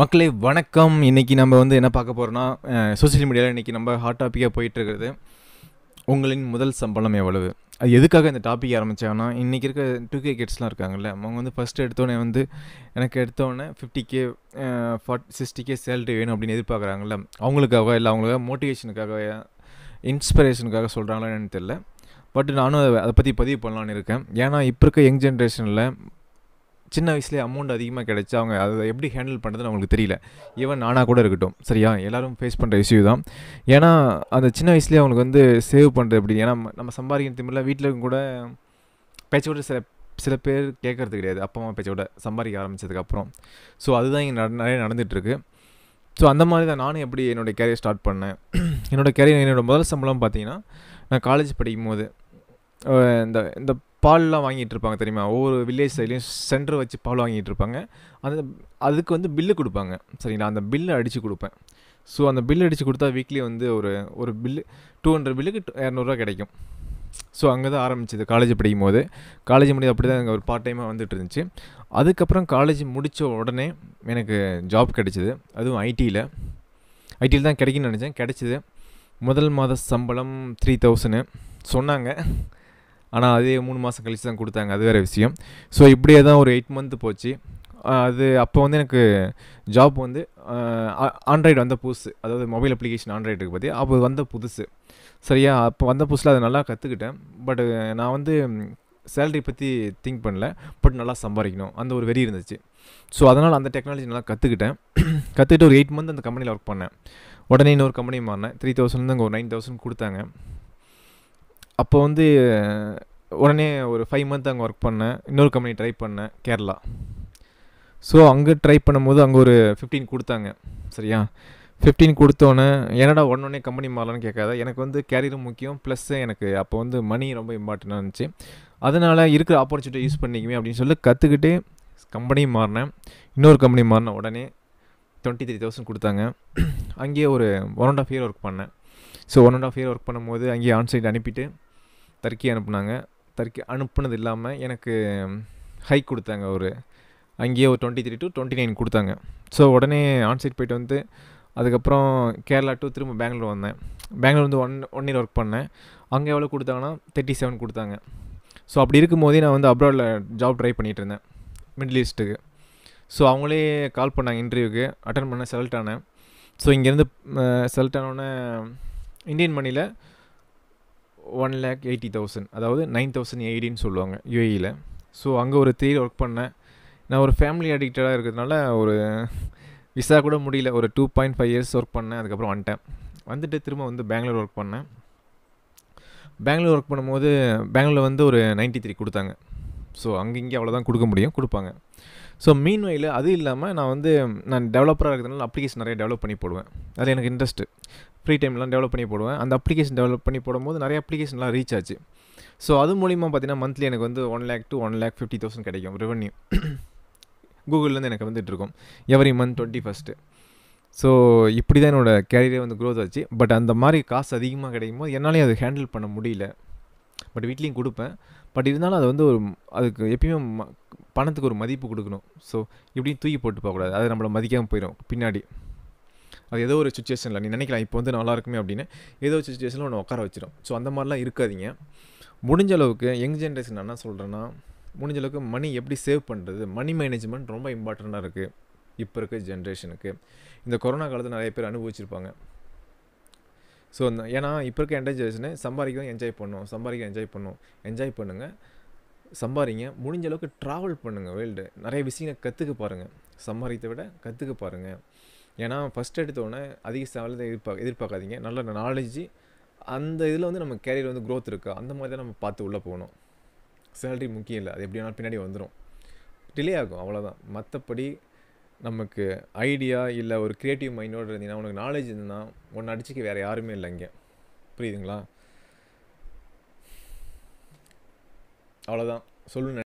மக்களே வணக்கம் இன்றைக்கி நம்ம வந்து என்ன பார்க்க போகிறோன்னா சோசியல் மீடியாவில் இன்றைக்கி நம்ம ஹாட் டாப்பிக்காக இருக்கிறது உங்களின் முதல் சம்பளம் எவ்வளவு அது எதுக்காக இந்த டாபிக் ஆரம்பித்தாங்கன்னா இன்றைக்கி இருக்க டூ கே கிட்ஸ்லாம் இருக்காங்கல்ல அவங்க வந்து ஃபஸ்ட்டு எடுத்தோடனே வந்து எனக்கு எடுத்தோடனே ஃபிஃப்டி கே ஃபார்ட் சிக்ஸ்டி கே சேலரி வேணும் அப்படின்னு எதிர்பார்க்குறாங்கல்ல அவங்களுக்காக இல்லை அவங்களுக்காக மோட்டிவேஷனுக்காக இன்ஸ்பிரேஷனுக்காக சொல்கிறாங்களா என்னன்னு தெரியல பட் நானும் அதை பற்றி பதிவு பண்ணலான்னு இருக்கேன் ஏன்னா இப்போ இருக்க யங் ஜென்ரேஷனில் சின்ன வயசுலேயே அமௌண்ட் அதிகமாக கிடச்சி அவங்க அதை எப்படி ஹேண்டில் பண்ணுறதுன்னு அவங்களுக்கு தெரியல ஈவன் நானாக கூட இருக்கட்டும் சரியா எல்லோரும் ஃபேஸ் பண்ணுற இஷ்யூ தான் ஏன்னா அந்த சின்ன வயசுலேயே அவங்களுக்கு வந்து சேவ் பண்ணுறது எப்படி ஏன்னா நம்ம சம்பாதிக்கிற திமிரில் வீட்டில் கூட பேச்சோட சில சில பேர் கேட்குறது கிடையாது அப்பா அம்மா பேச்சோட சம்பாதிக்க ஆரம்பித்ததுக்கப்புறம் ஸோ அதுதான் இங்கே நிறைய நடந்துகிட்ருக்கு ஸோ அந்த மாதிரி தான் நானும் எப்படி என்னோடய கேரியர் ஸ்டார்ட் பண்ணேன் என்னோடய கேரியர் என்னோடய முதல் சம்பளம் பார்த்தீங்கன்னா நான் காலேஜ் படிக்கும் போது இந்த இந்த பால்லாம் வாங்கிட்டு இருப்பாங்க தெரியுமா ஒவ்வொரு வில்லேஜ் சைட்லேயும் சென்டர் வச்சு பால் வாங்கிட்டு இருப்பாங்க அந்த அதுக்கு வந்து பில்லு கொடுப்பாங்க சரிங்களா அந்த பில்லு அடித்து கொடுப்பேன் ஸோ அந்த பில்லு அடித்து கொடுத்தா வீக்லி வந்து ஒரு ஒரு பில்லு டூ ஹண்ட்ரட் பில்லுக்கு இரநூறுவா கிடைக்கும் ஸோ அங்கே தான் ஆரம்பிச்சது காலேஜ் படிக்கும் போது காலேஜ் முடிஞ்சு அப்படி தான் அங்கே ஒரு பார்ட் டைமாக வந்துட்டு இருந்துச்சு அதுக்கப்புறம் காலேஜ் முடித்த உடனே எனக்கு ஜாப் கிடைச்சிது அதுவும் ஐடியில் ஐடியில் தான் கிடைக்குன்னு நினச்சேன் கிடைச்சிது முதல் மாத சம்பளம் த்ரீ தௌசண்ட் சொன்னாங்க ஆனால் அதே மூணு மாதம் கழித்து தான் கொடுத்தாங்க அது வேறு விஷயம் ஸோ இப்படியே தான் ஒரு எயிட் மந்த் போச்சு அது அப்போ வந்து எனக்கு ஜாப் வந்து ஆண்ட்ராய்டு வந்த புதுசு அதாவது மொபைல் அப்ளிகேஷன் ஆண்ட்ராய்டுக்கு பற்றி அப்போ வந்த புதுசு சரியா அப்போ வந்த புதுசில் அதை நல்லா கற்றுக்கிட்டேன் பட் நான் வந்து சேலரி பற்றி திங்க் பண்ணல பட் நல்லா சம்பாதிக்கணும் அந்த ஒரு வெறி இருந்துச்சு ஸோ அதனால் அந்த டெக்னாலஜி நல்லா கற்றுக்கிட்டேன் கற்றுக்கிட்டு ஒரு எயிட் மந்த் அந்த கம்பெனியில் ஒர்க் பண்ணேன் உடனே இன்னொரு கம்பெனி மாறினேன் த்ரீ தௌசண்ட்லேருந்து அங்கே ஒரு நைன் தௌசண்ட் கொடுத்தாங்க அப்போ வந்து உடனே ஒரு ஃபைவ் மந்த் அங்கே ஒர்க் பண்ணேன் இன்னொரு கம்பெனி ட்ரை பண்ணேன் கேரளா ஸோ அங்கே ட்ரை பண்ணும்போது அங்கே ஒரு ஃபிஃப்டீன் கொடுத்தாங்க சரியா ஃபிஃப்டீன் கொடுத்தோன்னே என்னடா உடனே கம்பெனி மாறலான்னு கேட்காத எனக்கு வந்து கேரியரும் முக்கியம் ப்ளஸ் எனக்கு அப்போ வந்து மணி ரொம்ப இம்பார்ட்டண்ட்டாக இருந்துச்சு அதனால் இருக்கிற ஆப்பர்ச்சுனிட்டி யூஸ் பண்ணிக்குமே அப்படின்னு சொல்லி கற்றுக்கிட்டு கம்பெனி மாறினேன் இன்னொரு கம்பெனி மாறினேன் உடனே டுவெண்ட்டி த்ரீ தௌசண்ட் கொடுத்தாங்க அங்கேயே ஒரு one and half year work பண்ணேன் so one and half year work பண்ணும்போது அங்கேயே ஆன்சைட் அனுப்பிட்டு தர்க்கி அனுப்புனாங்க தர்க்கி அனுப்புனது இல்லாமல் எனக்கு ஹைக் கொடுத்தாங்க ஒரு அங்கேயே ஒரு twenty three to twenty nine கொடுத்தாங்க ஸோ உடனே ஆன்சைட் போய்ட்டு வந்து அதுக்கப்புறம் கேரளா டூ திரும்ப பெங்களூர் வந்தேன் பெங்களூர் வந்து ஒன் ஒன் இயர் ஒர்க் பண்ணேன் அங்கே எவ்வளோ கொடுத்தாங்கன்னா தேர்ட்டி செவன் கொடுத்தாங்க ஸோ அப்படி இருக்கும்போதே நான் வந்து அப்ராடில் ஜாப் ட்ரை பண்ணிகிட்டு இருந்தேன் மிடில் ஈஸ்ட்டுக்கு ஸோ அவங்களே கால் பண்ணாங்க இன்டர்வியூக்கு அட்டன் பண்ண செலக்ட் ஆனேன் ஸோ இங்கேருந்து செலக்ட் ஆனோடனே இந்தியன் மணியில் ஒன் லேக் எயிட்டி தௌசண்ட் அதாவது நைன் தௌசண்ட் எயிட்டின்னு சொல்லுவாங்க யூஏயில் e ஸோ அங்கே ஒரு த்ரீ ஒர்க் பண்ணேன் நான் ஒரு ஃபேமிலி அடிக்டடாக இருக்கிறதுனால ஒரு விசா கூட முடியல ஒரு two point five years work பண்ணேன் அதுக்கப்புறம் வந்துட்டேன் வந்துட்டு திரும்ப வந்து பெங்களூர் ஒர்க் பண்ணேன் பெங்களூர் ஒர்க் பண்ணும்போது பெங்களூரில் வந்து ஒரு நைன்ட்டி த்ரீ கொடுத்தாங்க ஸோ அங்கே இங்கே அவ்வளோதான் கொடுக்க முடியும் கொடுப்பாங்க ஸோ மீன் வயல் அது இல்லாமல் நான் வந்து நான் டெவலப்பராக இருக்கிறதுனால அப்ளிகேஷன் நிறைய டெவலப் பண்ணி போடுவேன் அது எனக்கு இன்ட்ரெஸ்ட்டு ஃப்ரீ டைம்லாம் டெவலப் பண்ணி போடுவேன் அந்த அப்ளிகேஷன் டெவலப் பண்ணி போடும்போது நிறைய அப்ளிகேஷன்லாம் ரீச் ஆச்சு ஸோ அது மூலிமா பார்த்திங்கன்னா மந்த்லி எனக்கு வந்து one lakh to one lakh fifty thousand கிடைக்கும் ரெவன்யூ கூகுள்லேருந்து எனக்கு வந்துட்டு இருக்கும் every month twenty first so இப்படி தான் என்னோடய கேரியரே வந்து க்ரோத் ஆச்சு பட் அந்த மாதிரி காசு அதிகமாக கிடைக்கும் போது என்னாலேயும் அது ஹேண்டில் பண்ண முடியல பட் வீட்லேயும் கொடுப்பேன் பட் இருந்தாலும் அது வந்து ஒரு அதுக்கு எப்பயுமே பணத்துக்கு ஒரு மதிப்பு கொடுக்கணும் ஸோ இப்படியும் தூக்கி போட்டு போகக்கூடாது அது நம்மளை மதிக்காமல் போயிடும் பின்னாடி அது ஏதோ ஒரு சுச்சுவேஷனில் நீ நினைக்கலாம் இப்போ வந்து நல்லா இருக்குமே அப்படின்னு ஏதோ ஒரு சுச்சுவேஷனில் ஒன்று உட்கார வச்சிடும் ஸோ அந்த மாதிரிலாம் இருக்காதிங்க முடிஞ்ச அளவுக்கு யங் ஜென்ரேஷன் என்ன சொல்கிறேன்னா முடிஞ்ச அளவுக்கு மணி எப்படி சேவ் பண்ணுறது மணி மேனேஜ்மெண்ட் ரொம்ப இம்பார்ட்டண்ட்டாக இருக்குது இப்போ இருக்க ஜென்ரேஷனுக்கு இந்த கொரோனா காலத்தில் நிறைய பேர் அனுபவிச்சிருப்பாங்க ஸோ அந்த ஏன்னா இப்போ இருக்க என்டர் ஜென்ரேஷனு சம்பாதிக்க என்ஜாய் பண்ணும் சம்பாதிக்க என்ஜாய் பண்ணும் என்ஜாய் பண்ணுங்கள் சம்பாதிங்க முடிஞ்ச அளவுக்கு ட்ராவல் பண்ணுங்கள் வேர்ல்டு நிறைய விஷயங்கள் கற்றுக்க பாருங்கள் சம்பாதித்த விட கற்றுக்க பாருங்கள் ஏன்னா ஃபஸ்ட் எடுத்தோடனே அதிக சவால எதிர்பார்க்க எதிர்பார்க்காதீங்க நல்ல நாலேஜ் அந்த இதில் வந்து நம்ம கேரியர் வந்து க்ரோத் இருக்குது அந்த மாதிரி தான் நம்ம பார்த்து உள்ளே போகணும் சேலரி முக்கியம் இல்லை அது எப்படி பின்னாடி வந்துடும் டிலே ஆகும் அவ்வளோதான் மற்றபடி நமக்கு ஐடியா இல்லை ஒரு க்ரியேட்டிவ் மைண்டோடு இருந்தீங்கன்னா உனக்கு நாலேஜ் இருந்ததுன்னா ஒன்று அடிச்சுக்க வேறு யாருமே இல்லை இங்கே புரியுதுங்களா Ahora da solo una